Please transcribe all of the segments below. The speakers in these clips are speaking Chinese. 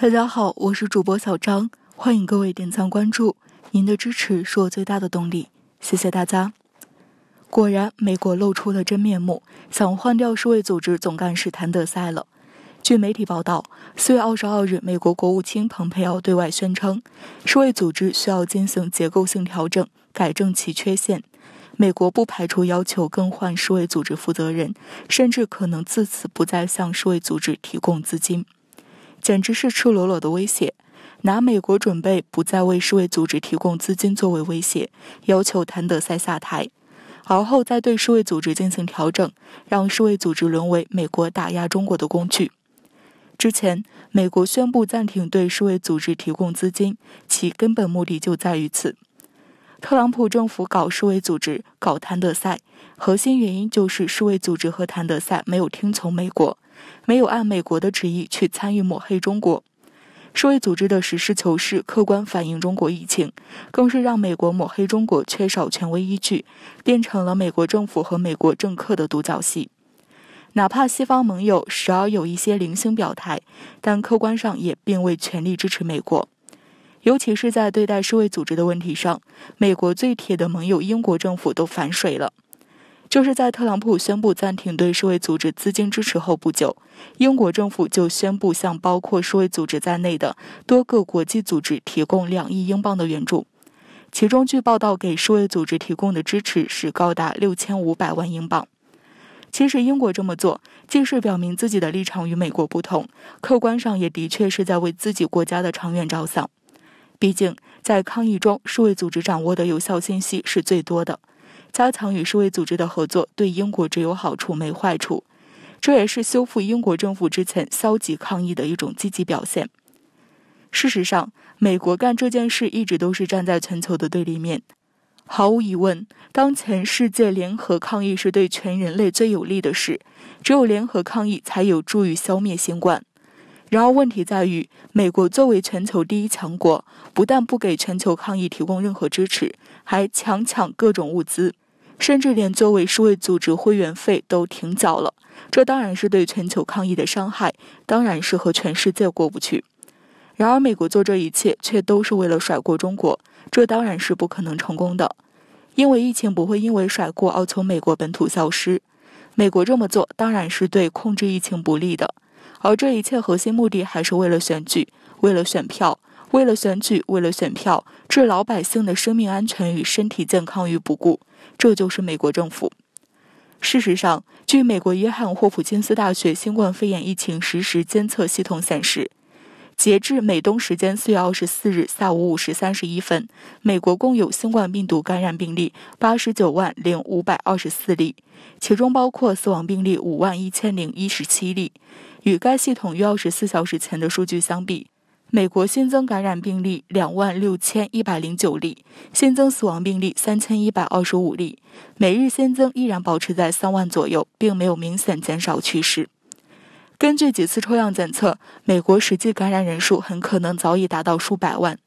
大家好，我是主播小张，欢迎各位点赞关注，您的支持是我最大的动力，谢谢大家。果然，美国露出了真面目，想换掉世卫组织总干事谭德赛了。据媒体报道，四月二十二日，美国国务卿蓬佩奥对外宣称，世卫组织需要进行结构性调整，改正其缺陷。美国不排除要求更换世卫组织负责人，甚至可能自此不再向世卫组织提供资金。简直是赤裸裸的威胁，拿美国准备不再为世卫组织提供资金作为威胁，要求谭德赛下台，而后再对世卫组织进行调整，让世卫组织沦为美国打压中国的工具。之前，美国宣布暂停对世卫组织提供资金，其根本目的就在于此。特朗普政府搞世卫组织、搞谭德赛，核心原因就是世卫组织和谭德赛没有听从美国。没有按美国的旨意去参与抹黑中国，世卫组织的实事求是、客观反映中国疫情，更是让美国抹黑中国缺少权威依据，变成了美国政府和美国政客的独角戏。哪怕西方盟友时而有一些零星表态，但客观上也并未全力支持美国，尤其是在对待世卫组织的问题上，美国最铁的盟友英国政府都反水了。就是在特朗普宣布暂停对世卫组织资金支持后不久，英国政府就宣布向包括世卫组织在内的多个国际组织提供两亿英镑的援助，其中据报道给世卫组织提供的支持是高达六千五百万英镑。其实，英国这么做既是表明自己的立场与美国不同，客观上也的确是在为自己国家的长远着想。毕竟，在抗疫中，世卫组织掌握的有效信息是最多的。加强与世卫组织的合作，对英国只有好处没坏处，这也是修复英国政府之前消极抗议的一种积极表现。事实上，美国干这件事一直都是站在全球的对立面。毫无疑问，当前世界联合抗疫是对全人类最有利的事，只有联合抗疫才有助于消灭新冠。然而，问题在于，美国作为全球第一强国，不但不给全球抗疫提供任何支持，还强抢各种物资，甚至连作为世卫组织会员费都停缴了。这当然是对全球抗疫的伤害，当然是和全世界过不去。然而，美国做这一切却都是为了甩锅中国，这当然是不可能成功的，因为疫情不会因为甩锅而从美国本土消失。美国这么做当然是对控制疫情不利的。而这一切核心目的还是为了选举，为了选票，为了选举，为了选票，置老百姓的生命安全与身体健康于不顾，这就是美国政府。事实上，据美国约翰霍普金斯大学新冠肺炎疫情实时监测系统显示。截至美东时间四月二十四日下午五时三十一分，美国共有新冠病毒感染病例八十九万零五百二十四例，其中包括死亡病例五万一千零一十七例。与该系统约二十四小时前的数据相比，美国新增感染病例两万六千一百零九例，新增死亡病例三千一百二十五例。每日新增依然保持在三万左右，并没有明显减少趋势。根据几次抽样检测，美国实际感染人数很可能早已达到数百万。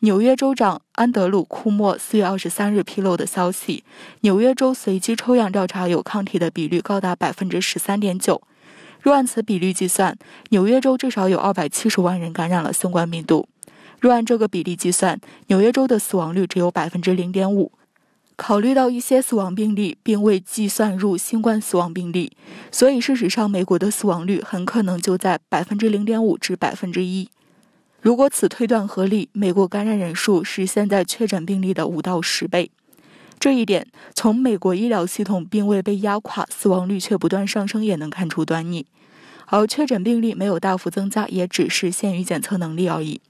纽约州长安德鲁·库莫四月二十三日披露的消息，纽约州随机抽样调查有抗体的比率高达百分之十三点九。若按此比率计算，纽约州至少有二百七十万人感染了新冠病毒。若按这个比例计算，纽约州的死亡率只有百分之零点五。考虑到一些死亡病例并未计算入新冠死亡病例，所以事实上美国的死亡率很可能就在百分之零点五至百分之一。如果此推断合理，美国感染人数是现在确诊病例的五到十倍。这一点从美国医疗系统并未被压垮，死亡率却不断上升也能看出端倪。而确诊病例没有大幅增加，也只是限于检测能力而已。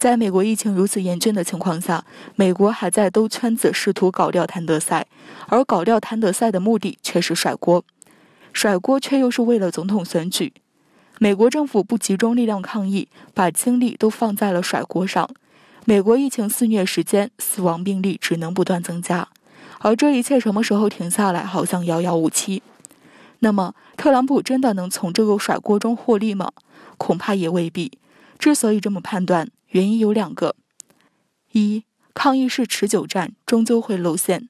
在美国疫情如此严峻的情况下，美国还在兜圈子，试图搞掉谭德赛，而搞掉谭德赛的目的却是甩锅，甩锅却又是为了总统选举。美国政府不集中力量抗议，把精力都放在了甩锅上，美国疫情肆虐时间，死亡病例只能不断增加，而这一切什么时候停下来，好像遥遥无期。那么，特朗普真的能从这个甩锅中获利吗？恐怕也未必。之所以这么判断。原因有两个：一，抗疫是持久战，终究会露馅。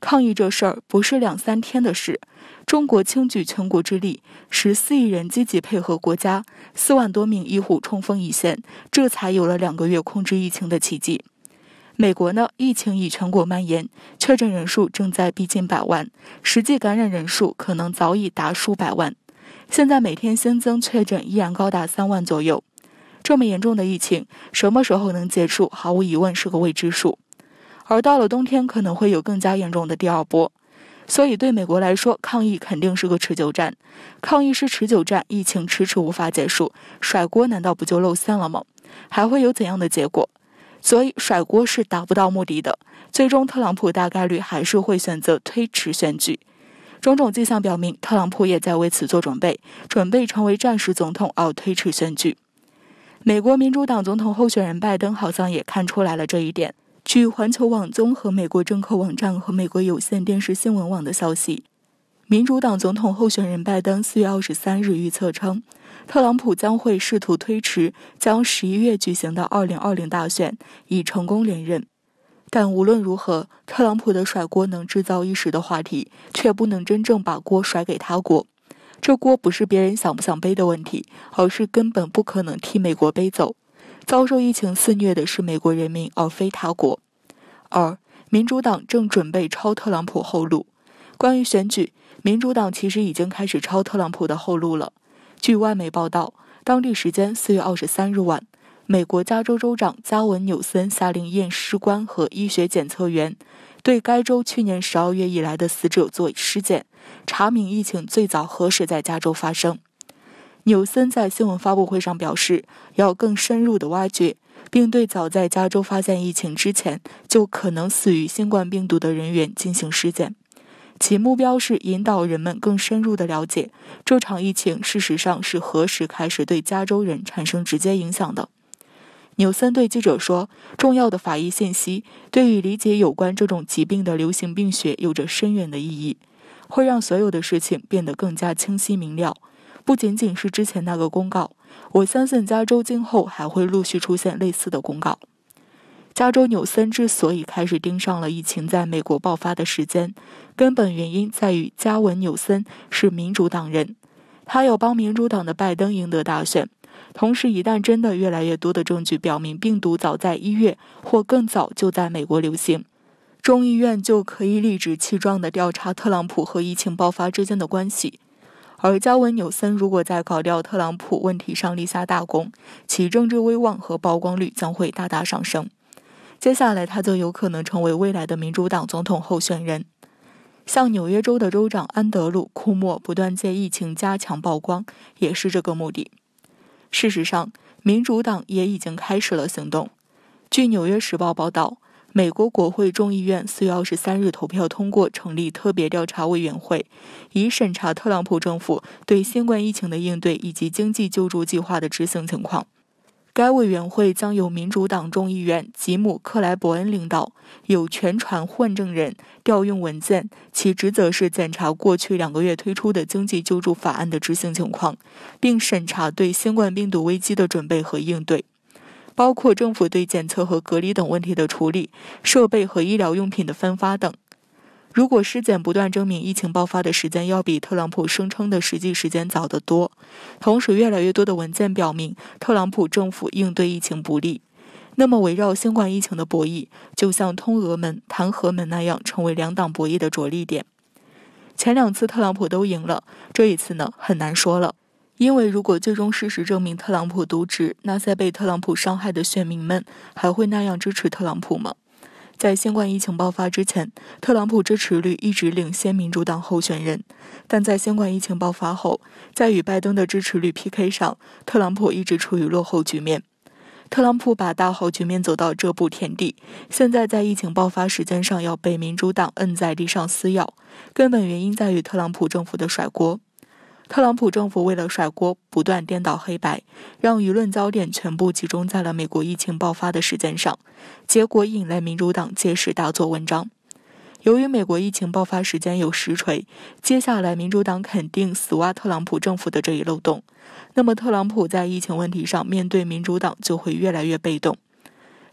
抗疫这事儿不是两三天的事，中国倾举全国之力，十四亿人积极配合，国家四万多名医护冲锋一线，这才有了两个月控制疫情的奇迹。美国呢，疫情已全国蔓延，确诊人数正在逼近百万，实际感染人数可能早已达数百万，现在每天新增确诊依然高达三万左右。这么严重的疫情，什么时候能结束，毫无疑问是个未知数。而到了冬天，可能会有更加严重的第二波。所以，对美国来说，抗疫肯定是个持久战。抗疫是持久战，疫情迟迟无法结束，甩锅难道不就露馅了吗？还会有怎样的结果？所以，甩锅是达不到目的的。最终，特朗普大概率还是会选择推迟选举。种种迹象表明，特朗普也在为此做准备，准备成为战时总统而推迟选举。美国民主党总统候选人拜登好像也看出来了这一点。据环球网综合美国政客网站和美国有线电视新闻网的消息，民主党总统候选人拜登四月二十三日预测称，特朗普将会试图推迟将十一月举行的二零二零大选以成功连任。但无论如何，特朗普的甩锅能制造一时的话题，却不能真正把锅甩给他国。这锅不是别人想不想背的问题，而是根本不可能替美国背走。遭受疫情肆虐的是美国人民，而非他国。二，民主党正准备抄特朗普后路。关于选举，民主党其实已经开始抄特朗普的后路了。据外媒报道，当地时间四月二十三日晚，美国加州州长加文纽森下令验尸官和医学检测员。对该州去年十二月以来的死者做尸检，查明疫情最早何时在加州发生。纽森在新闻发布会上表示，要更深入的挖掘，并对早在加州发现疫情之前就可能死于新冠病毒的人员进行尸检。其目标是引导人们更深入的了解这场疫情事实上是何时开始对加州人产生直接影响的。纽森对记者说：“重要的法医信息对于理解有关这种疾病的流行病学有着深远的意义，会让所有的事情变得更加清晰明了。不仅仅是之前那个公告，我相信加州今后还会陆续出现类似的公告。”加州纽森之所以开始盯上了疫情在美国爆发的时间，根本原因在于加文纽森是民主党人，他要帮民主党的拜登赢得大选。同时，一旦真的越来越多的证据表明病毒早在一月或更早就在美国流行，众议院就可以理直气壮地调查特朗普和疫情爆发之间的关系。而加文纽森如果在搞掉特朗普问题上立下大功，其政治威望和曝光率将会大大上升。接下来，他就有可能成为未来的民主党总统候选人。像纽约州的州长安德鲁库莫不断借疫情加强曝光，也是这个目的。事实上，民主党也已经开始了行动。据《纽约时报》报道，美国国会众议院四月二十三日投票通过成立特别调查委员会，以审查特朗普政府对新冠疫情的应对以及经济救助计划的执行情况。该委员会将由民主党众议员吉姆·克莱伯恩领导，有权传唤证人、调用文件，其职责是检查过去两个月推出的经济救助法案的执行情况，并审查对新冠病毒危机的准备和应对，包括政府对检测和隔离等问题的处理、设备和医疗用品的分发等。如果尸检不断证明疫情爆发的时间要比特朗普声称的实际时间早得多，同时越来越多的文件表明特朗普政府应对疫情不利，那么围绕新冠疫情的博弈就像通俄门、谈和门那样，成为两党博弈的着力点。前两次特朗普都赢了，这一次呢，很难说了。因为如果最终事实证明特朗普渎职，那在被特朗普伤害的选民们还会那样支持特朗普吗？在新冠疫情爆发之前，特朗普支持率一直领先民主党候选人，但在新冠疫情爆发后，在与拜登的支持率 PK 上，特朗普一直处于落后局面。特朗普把大好局面走到这步田地，现在在疫情爆发时间上要被民主党摁在地上撕咬，根本原因在于特朗普政府的甩锅。特朗普政府为了甩锅，不断颠倒黑白，让舆论焦点全部集中在了美国疫情爆发的时间上，结果引来民主党借势大做文章。由于美国疫情爆发时间有实锤，接下来民主党肯定死挖特朗普政府的这一漏洞，那么特朗普在疫情问题上面对民主党就会越来越被动。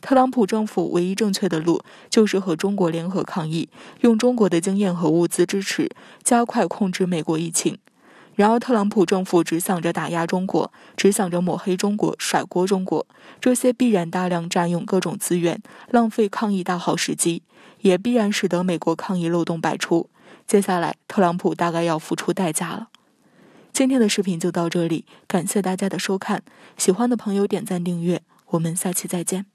特朗普政府唯一正确的路就是和中国联合抗疫，用中国的经验和物资支持，加快控制美国疫情。然而，特朗普政府只想着打压中国，只想着抹黑中国、甩锅中国，这些必然大量占用各种资源，浪费抗议大好时机，也必然使得美国抗议漏洞百出。接下来，特朗普大概要付出代价了。今天的视频就到这里，感谢大家的收看。喜欢的朋友点赞订阅，我们下期再见。